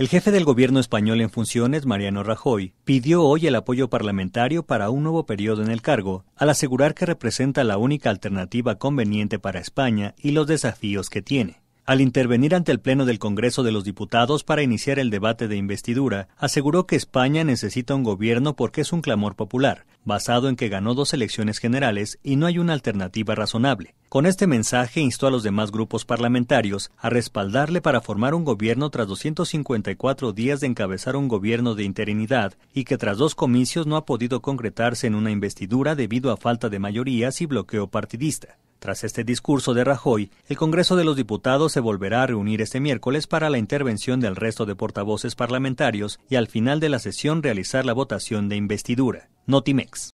El jefe del gobierno español en funciones, Mariano Rajoy, pidió hoy el apoyo parlamentario para un nuevo periodo en el cargo, al asegurar que representa la única alternativa conveniente para España y los desafíos que tiene. Al intervenir ante el Pleno del Congreso de los Diputados para iniciar el debate de investidura, aseguró que España necesita un gobierno porque es un clamor popular, basado en que ganó dos elecciones generales y no hay una alternativa razonable. Con este mensaje instó a los demás grupos parlamentarios a respaldarle para formar un gobierno tras 254 días de encabezar un gobierno de interinidad y que tras dos comicios no ha podido concretarse en una investidura debido a falta de mayorías y bloqueo partidista. Tras este discurso de Rajoy, el Congreso de los Diputados se volverá a reunir este miércoles para la intervención del resto de portavoces parlamentarios y al final de la sesión realizar la votación de investidura. Notimex.